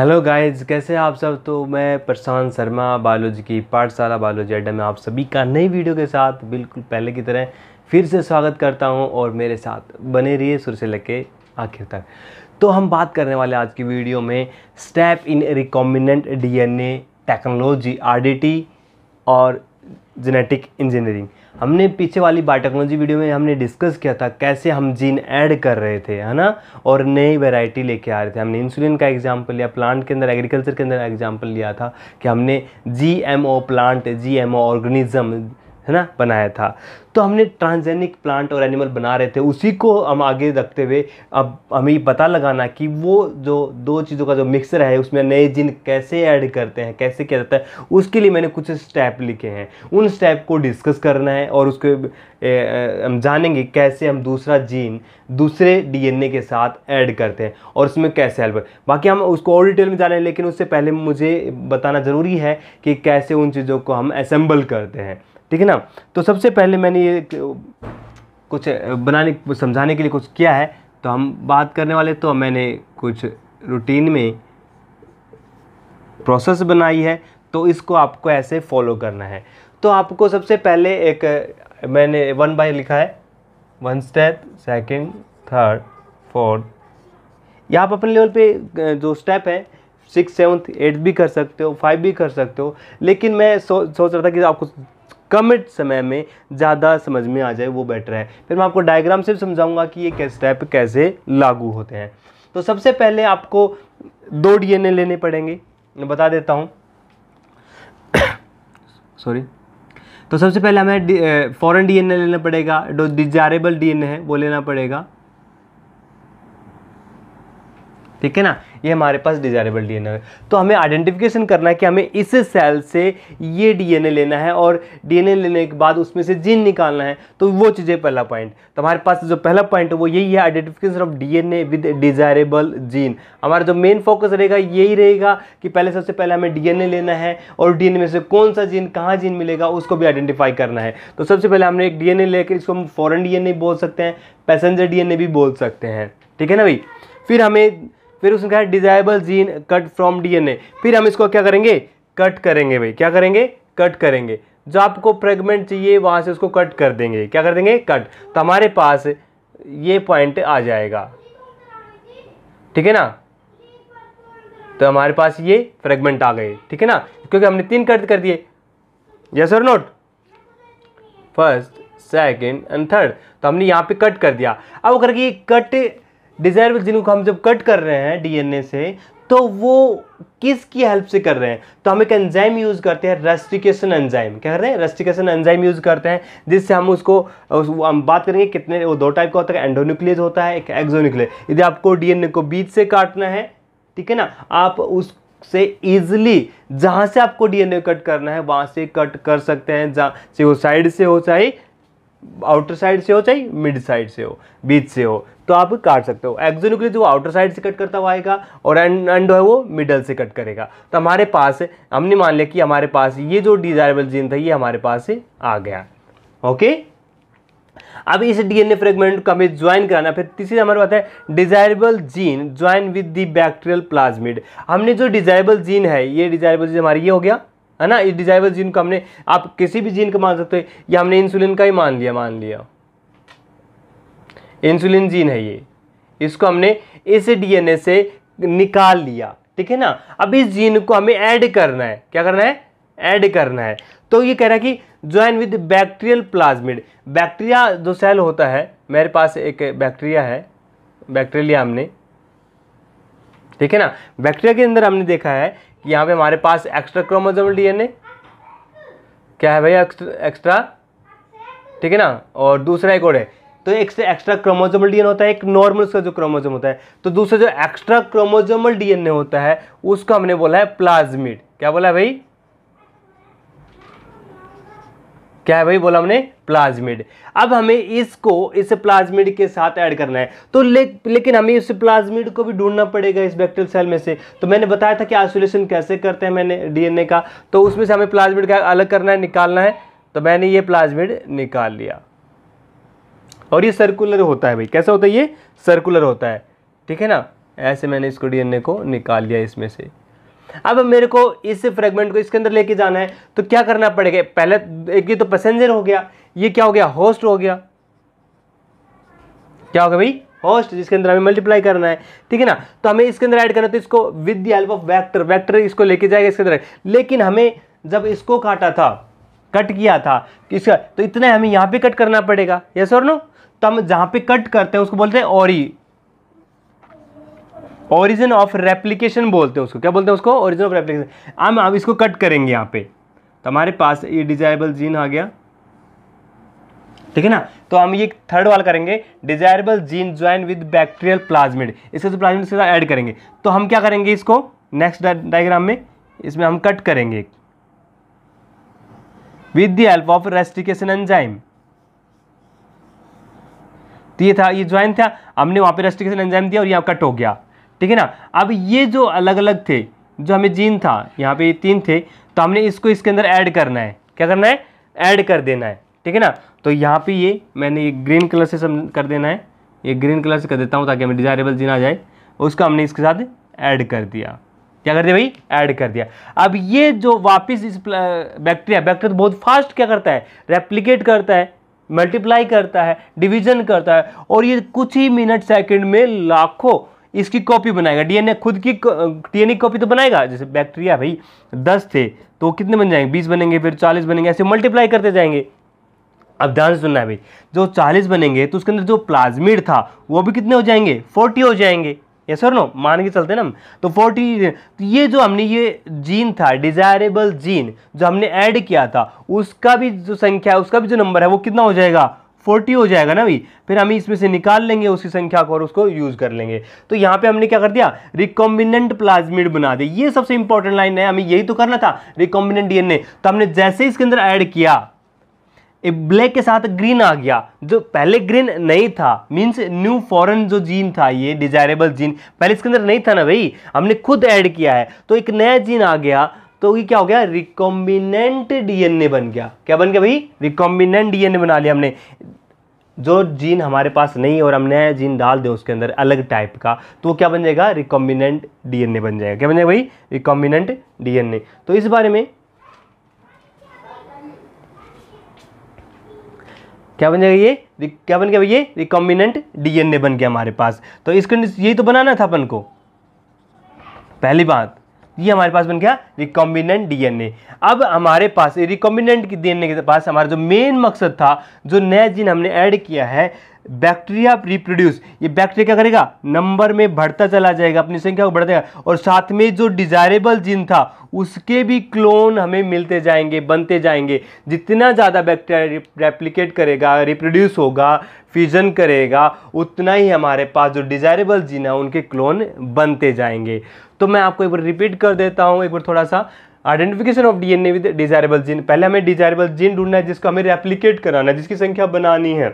hello guys कैसे आप सब तो मैं प्रशांत शर्मा बायोलॉजी की पाठशाला बायोलॉजी अड्डा में आप सभी का नई वीडियो के साथ बिल्कुल पहले की तरह फिर से स्वागत करता हूं और मेरे साथ बने रहिए सुर से लेके आखिर तक तो हम बात करने वाले आज की वीडियो में step in recombinant DNA technology RDT और जेनेटिक इंजीनियरिंग हमने पीछे वाली बायोटेक्नोलॉजी वीडियो में हमने डिस्कस किया था कैसे हम जीन ऐड कर रहे थे है ना और नई वैरायटी लेके आ रहे थे हमने इंसुलिन का एग्जाम्पल लिया प्लांट के अंदर एग्रीकल्चर के अंदर एग्जाम्पल लिया था कि हमने G plant G M organism है ना बनाया था तो हमने ट्रांसजेनिक प्लांट और एनिमल बना रहे थे उसी को हम आगे रखते हुए अब हमें पता लगाना कि वो जो दो चीज़ों का जो मिक्सर है उसमें नए जिन कैसे ऐड करते हैं कैसे किया जाता है उसके लिए मैंने कुछ स्टेप लिखे हैं उन स्टेप को डिस्कस करना है और उसके हम जानेंगे कैसे हम दूसरा जीन दूसरे डीएनए के साथ ऐड करते हैं और उसमें कैसे हेल्प बाकी हम उसको और डिटेल में जाने लेकिन उससे पहले मुझे बताना ज़रूरी है कि कैसे उन चीज़ों को हम असेंबल करते हैं ठीक है ना तो सबसे पहले मैंने ये कुछ बनाने समझाने के लिए कुछ किया है तो हम बात करने वाले तो मैंने कुछ रूटीन में प्रोसेस बनाई है तो इसको आपको ऐसे फॉलो करना है तो आपको सबसे पहले एक मैंने वन बाय लिखा है one step second third fourth या आप अपने लेवल पे जो स्टेप है सिक्स सेवन्थ एट्थ भी कर सकते हो फाइव भी कर सकते हो लेकिन मैं सो, सोच रहा था कि आपको कम समय में ज़्यादा समझ में आ जाए वो बेटर है फिर मैं आपको डायग्राम से समझाऊंगा कि ये कैसे स्टेप कैसे लागू होते हैं तो सबसे पहले आपको दो डीएनए लेने पड़ेंगे मैं बता देता हूँ सॉरी तो सबसे पहले हमें फॉरेन डीएनए लेना पड़ेगा जो डिजायरेबल डीएनए है वो लेना पड़ेगा ठीक है ना ये हमारे पास डिजायरेबल डीएनए है तो हमें आइडेंटिफिकेशन करना है कि हमें इस सेल से ये डीएनए लेना है और डीएनए लेने के बाद उसमें से जीन निकालना है तो वो चीज़ें पहला पॉइंट तो हमारे पास जो पहला पॉइंट है वो यही है identification of DNA with desirable gene हमारा जो मेन फोकस रहेगा यही रहेगा कि पहले सबसे पहले हमें डीएनए लेना है और डीएनए में से कौन सा जीन कहाँ जीन मिलेगा उसको भी आइडेंटिफाई करना है तो सबसे पहले हमने एक डीएनए लेकर इसको हम फॉरन डीएनए बोल सकते हैं पैसेंजर डीएनए भी बोल सकते हैं ठीक है ना भाई फिर हमें फिर उसने कहा desirable gene cut from DNA फिर हम इसको क्या करेंगे कट करेंगे भाई क्या करेंगे कट करेंगे जो आपको फ्रेगमेंट चाहिए वहाँ से उसको कट कर देंगे क्या कर देंगे कट तो हमारे पास ये पॉइंट आ जाएगा ठीक है ना तो हमारे पास ये फ्रेगमेंट आ गए ठीक है ना क्योंकि हमने तीन कट कर दिए यस और note first second and third तो हमने यहाँ पे कट कर दिया अब करके कट डिजायरेबल जिनको हम जब कट कर रहे हैं डीएनए से तो वो किसकी हेल्प से कर रहे हैं तो हम एक एंजाइम यूज़ करते हैं रेस्टिकेशन एंजाइम क्या कर रहे हैं रेस्टिकेशन एंजाइम यूज़ करते हैं जिससे हम उसको उस, हम बात करेंगे कितने वो दो टाइप का होता है एंडोन्यूक्लियस होता है एक एक्जोन्यूक्लियस यदि आपको डीएनए को बीच से काटना है ठीक है ना आप उस से ईजिली जहाँ से आपको डीएनए कट करना है वहाँ से कट कर सकते हैं जहाँ से वो साइड से हो चाहे आउटर साइड से हो चाहे मिड साइड से हो बीच से हो तो आप काट सकते हो एक्सोन्यूक्लियस जो आउटर साइड से कट करता हुआ आएगा और एंड एंड है वो मिडल से कट करेगा तो हमारे पास हमने मान लिया कि हमारे पास ये जो डिजायरेबल जीन था ये हमारे पास आ गया ओके अब इस डीएनए फ्रेगमेंट को हमें ज्वाइन कराना फिर तीसरी हमारे बात है desirable gene join with the bacterial plasmid हमने जो डिजायरेबल जीन है ये डिजायरेबल जीन हमारी ये हो गया है ना इस डिजाइबल जीन को हमने आप किसी भी जीन को मान सकते हो या हमने इंसुलिन का ही मान लिया मान लिया इंसुलिन जीन है ये इसको हमने इस डीएनए से निकाल लिया ठीक है ना अब इस जीन को हमें ऐड करना है क्या करना है ऐड करना है तो ये कह रहा है कि join with bacterial plasmid bacteria जो सेल होता है मेरे पास एक बैक्टीरिया है बैक्टीरिया हमने ठीक है ना बैक्टीरिया के अंदर हमने देखा है कि यहाँ पे हमारे पास एक्स्ट्रा क्रोमोजोमल डीएनए क्या है भैया एक्स्ट्रा ठीक है ना और दूसरा एक और है तो एक से एक्स्ट्रा क्रोमोजोमल डीएनए होता है एक नॉर्मल उसका जो क्रोमोजोम होता है तो दूसरा जो एक्स्ट्रा क्रोमोजोमल डीएनए होता है उसको हमने बोला है प्लाज्मिड क्या बोला है भाई क्या है भाई बोला हमने प्लाज्मिड अब हमें इसको इस प्लाज्मिड के साथ ऐड करना है तो ले, लेकिन हमें इस प्लाज्मिड को भी ढूंढना पड़ेगा इस बैक्टेरियल सेल में से तो मैंने बताया था कि आइसोलेशन कैसे करते हैं मैंने डीएनए का तो उसमें से हमें प्लाज्मिड का अलग करना है निकालना है तो मैंने ये प्लाज्मिड निकाल लिया और ये सर्कुलर होता है भाई कैसा होता है ये सर्कुलर होता है ठीक है ना ऐसे मैंने इसको डीएनए को निकाल लिया इसमें से अब मेरे को इस फ्रेगमेंट को इसके अंदर लेके जाना है तो क्या करना पड़ेगा पहले एक ये तो पैसेंजर हो गया ये क्या हो गया होस्ट हो गया क्या होगा भाई होस्ट जिसके अंदर हमें मल्टीप्लाई करना है ठीक है ना तो हमें इसके अंदर ऐड करना है तो इसको with the help of vector vector इसको लेके जाएगा इसके अंदर लेकिन हमें जब इसको काटा था कट किया था इसका तो इतना हमें यहाँ पे कट करना पड़ेगा यस और नो तो हम जहाँ पे कट करते हैं उसको बोलते हैं ओरी ओरिजिन ऑफ रेप्लीकेशन बोलते हैं उसको क्या बोलते हैं उसको ओरिजिन ऑफ रेप्लीकेशन हम अब इसको कट करेंगे यहाँ पे तो हमारे पास ये डिजायरेबल जीन आ गया ठीक है ना तो हम ये थर्ड वाला करेंगे desirable gene join with bacterial plasmid इसके तो प्लाज्मिड से ऐड करेंगे तो हम क्या करेंगे इसको नेक्स्ट डायग्राम में इसमें हम कट करेंगे with the help of restriction enzyme तो ये था ये ज्वाइन था हमने वहां पे रेस्टिकेशन एंजाइम दिया और यहाँ कट हो गया ठीक है ना अब ये जो अलग अलग थे जो हमें जीन था यहाँ पे ये तीन थे तो हमने इसको इसके अंदर ऐड करना है क्या करना है ऐड कर देना है ठीक है ना तो यहाँ पे ये मैंने ये ग्रीन कलर से सब कर देना है ये ग्रीन कलर से कर देता हूँ ताकि हमें डिजायरेबल जीन आ जाए उसका हमने इसके साथ ऐड कर दिया क्या कर दिया भाई ऐड कर दिया अब ये जो वापस इस बैक्टीरिया बैक्टीरिया तो बहुत फास्ट क्या करता है रेप्लीकेट करता है मल्टीप्लाई करता है डिवीजन करता है और ये कुछ ही मिनट सेकंड में लाखों इसकी कॉपी बनाएगा डीएनए खुद की डीएनए कॉपी तो बनाएगा जैसे बैक्टीरिया भाई दस थे तो कितने बन जाएंगे बीस बनेंगे फिर चालीस बनेंगे ऐसे मल्टीप्लाई करते जाएंगे अब ध्यान से सुनना है भाई जो चालीस बनेंगे तो उसके अंदर जो प्लाज्मिड था वो भी कितने हो जाएंगे फोर्टी हो जाएंगे ये सर नो मान के चलते ना हम तो फोर्टी तो ये जो हमने ये जीन था डिजायरेबल जीन जो हमने ऐड किया था उसका भी जो संख्या उसका भी जो नंबर है वो कितना हो जाएगा फोर्टी हो जाएगा ना भाई फिर हम इसमें से निकाल लेंगे उसी संख्या को और उसको यूज कर लेंगे तो यहाँ पे हमने क्या कर दिया रिकॉम्बिनेंट प्लाज्मिड बना दिया ये सबसे इंपॉर्टेंट लाइन है हमें यही तो करना था रिकॉम्बिनेंट डीएनए तो हमने जैसे इसके अंदर ऐड किया ब्लैक के साथ ग्रीन आ गया जो पहले ग्रीन नहीं था मींस न्यू फॉरेन जो जीन था ये डिजायरेबल जीन पहले इसके अंदर नहीं था ना भाई हमने खुद ऐड किया है तो एक नया जीन आ गया तो ये क्या हो गया रिकॉम्बिनेंट डीएनए बन गया क्या बन गया भाई रिकॉम्बिनेंट डीएनए बना लिया हमने जो जीन हमारे पास नहीं और हमने जीन डाल दें उसके अंदर अलग टाइप का तो वो क्या बन जाएगा रिकॉम्बिनेंट डीएनए बन जाएगा क्या बन जाएगा भाई रिकॉम्बिनेंट डीएनए तो इस बारे में क्या बन जाएगा ये क्या बन गया ये रिकॉम्बिनेंट डीएनए बन गया हमारे पास तो इसको यही तो बनाना था अपन को पहली बात ये हमारे पास बन गया रिकॉम्बिनेंट डीएनए अब हमारे पास रिकॉम्बिनेंट डीएनए के पास हमारा जो मेन मकसद था जो नया जीन हमने ऐड किया है बैक्टीरिया रिप्रोड्यूस ये बैक्टीरिया क्या करेगा नंबर में बढ़ता चला जाएगा अपनी संख्या को बढ़ता जाएगा और साथ में जो डिजायरेबल जीन था उसके भी क्लोन हमें मिलते जाएंगे बनते जाएंगे जितना ज़्यादा बैक्टीरिया रेप्लिकेट करेगा रिप्रोड्यूस होगा फ्यूजन करेगा उतना ही हमारे पास जो डिजायरेबल जीन है उनके क्लोन बनते जाएंगे तो मैं आपको एक बार रिपीट कर देता हूँ एक बार थोड़ा सा identification of DNA with desirable gene पहले हमें डिजायरेबल जीन ढूंढना है जिसको हमें रेप्लीकेट कराना है जिसकी संख्या बनानी है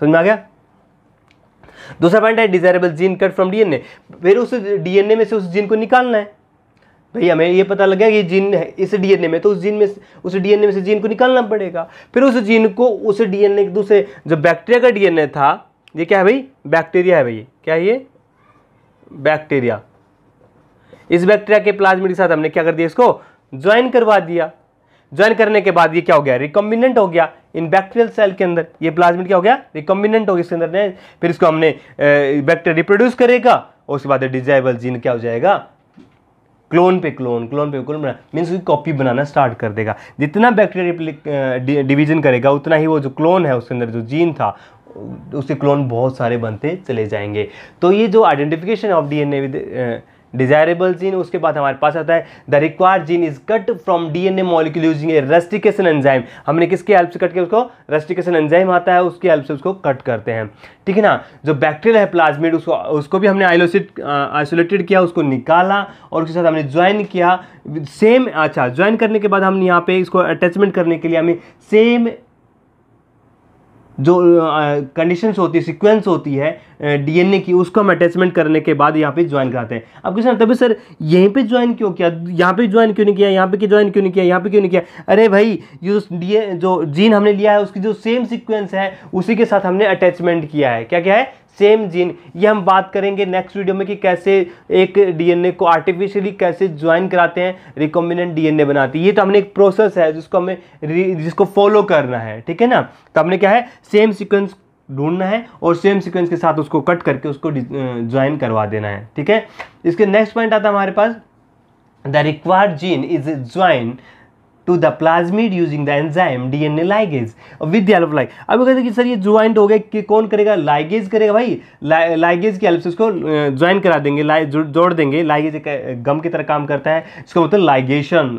समझ में आ गया दूसरा पॉइंट है desirable gene cut from DNA फिर उस डीएनए में से उस जीन को निकालना है भाई हमें ये पता लग गया कि जीन है इस डीएनए में तो उस जीन में उस डीएनए में से जीन को निकालना पड़ेगा फिर उस जीन को उस डीएनए के दूसरे जो बैक्टीरिया का डीएनए था ये क्या है भाई बैक्टीरिया है भाई क्या ये बैक्टीरिया इस बैक्टीरिया के प्लाज्मिड के साथ हमने क्या कर दिया इसको ज्वाइन करवा दिया ज्वाइन करने के बाद ये क्या हो गया रिकॉम्बिनेंट हो गया इन बैक्टीरियल सेल के अंदर ये प्लाज्मिड क्या हो गया रिकॉम्बिनेंट हो गया इसके अंदर फिर इसको हमने बैक्टीरिया रिप्रोड्यूस करेगा और उसके बाद डिजाइबल जीन क्या हो जाएगा क्लोन पे क्लोन क्लोन पे क्लोन बना मीन्स उसकी कॉपी बनाना स्टार्ट कर देगा जितना बैक्टीरिया डिवीजन करेगा उतना ही वो जो क्लोन है उसके अंदर जो जीन था उसके क्लोन बहुत सारे बनते चले जाएंगे तो ये जो identification of DNA with desirable gene उसके बाद हमारे पास आता है the require gene is cut from DNA molecule using a restriction enzyme हमने किसके हेल्प से कट किया उसको रेस्टिकेशन एंजाइम आता है उसकी हेल्प से उसको कट करते हैं ठीक है ना जो बैक्टीरिया है प्लाज्मिड उसको उसको भी हमने आइलोसिट आइसोलेटेड uh, किया उसको निकाला और उसके साथ हमने ज्वाइन किया सेम अच्छा ज्वाइन करने के बाद हम यहाँ पे इसको अटैचमेंट करने के लिए हमें सेम जो कंडीशंस होती है सिक्वेंस होती है डीएनए की उसको हम अटैचमेंट करने के बाद यहाँ पे ज्वाइन कराते हैं अब क्वेश्चन तभी सर यहीं पे ज्वाइन क्यों किया यहाँ पे ज्वाइन क्यों नहीं किया यहाँ पे ज्वाइन क्यों नहीं किया यहाँ पे क्यों नहीं किया अरे भाई जो डी जो जीन हमने लिया है उसकी जो सेम सिक्वेंस है उसी के साथ हमने अटैचमेंट किया है क्या क्या है सेम जीन ये हम बात करेंगे नेक्स्ट वीडियो में कि कैसे एक डीएनए को आर्टिफिशियली कैसे ज्वाइन कराते हैं रिकॉम्बिनेंट डीएनए बनाती है ये तो हमने एक प्रोसेस है जिसको हमें जिसको फॉलो करना है ठीक है ना तो हमने क्या है सेम सिक्वेंस ढूंढना है और सेम सिक्वेंस के साथ उसको कट करके उसको ज्वाइन करवा देना है ठीक है इसके नेक्स्ट पॉइंट आता है हमारे पास the required gene is join plasmid using the using DNA ligase with ligase help of like अब कहते हैं कि सर ये ज्वाइंट हो गए कि कौन करेगा लाइगेज करेगा भाई लाइगेज की हेल्प से इसको ज्वाइन करा देंगे जोड़ देंगे लाइगेज एक गम की तरह काम करता है बोलते हैं लाइगेशन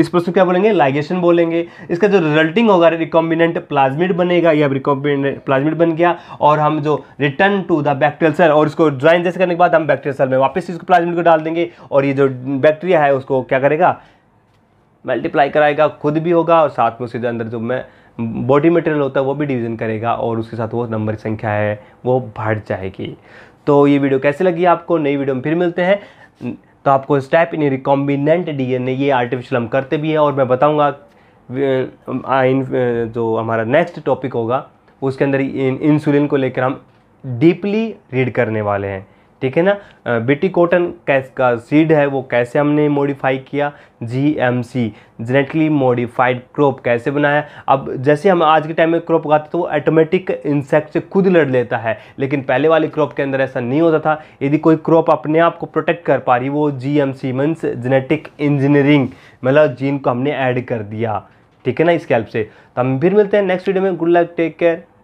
इस प्रश्न क्या बोलेंगे लाइगेशन बोलेंगे इसका जो रिजल्टिंग होगा रिकॉम्बिनेंट प्लाज्मिड बनेगा या रिकॉम्बिनेंट प्लाज्मिड बन गया और हम जो return to the bacterial cell और इसको ज्वाइन जैसे करने के बाद हम बैक्टेरियल सेल में वापस इसको प्लाज्मिड को डाल देंगे और ये जो बैक्टीरिया है उसको क्या करेगा मल्टीप्लाई कराएगा खुद भी होगा और साथ में उसके अंदर जो मैं बॉडी मटेरियल होता है वो भी डिवीज़न करेगा और उसके साथ वो नंबर संख्या है वो बढ़ जाएगी तो ये वीडियो कैसे लगी आपको नई वीडियो में फिर मिलते हैं तो आपको स्टेप इन रिकॉम्बिनेंट डीएनए ये आर्टिफिशियल हम करते भी हैं और मैं बताऊँगा जो हमारा नेक्स्ट टॉपिक होगा उसके अंदर इंसुलिन को लेकर हम डीपली रीड करने वाले हैं ठीक है ना बीटी कॉटन का सीड है वो कैसे हमने मॉडिफाई किया G M C genetically modified crop कैसे बनाया अब जैसे हम आज के टाइम में क्रॉप उगाते तो वो ऑटोमेटिक इंसेक्ट से खुद लड़ लेता है लेकिन पहले वाले क्रॉप के अंदर ऐसा नहीं होता था यदि कोई क्रॉप अपने आप को प्रोटेक्ट कर पा रही वो G M C means genetic engineering मतलब जीन को हमने ऐड कर दिया ठीक है ना इसके हेल्प से तो हम फिर मिलते हैं नेक्स्ट वीडियो में गुड लक टेक केयर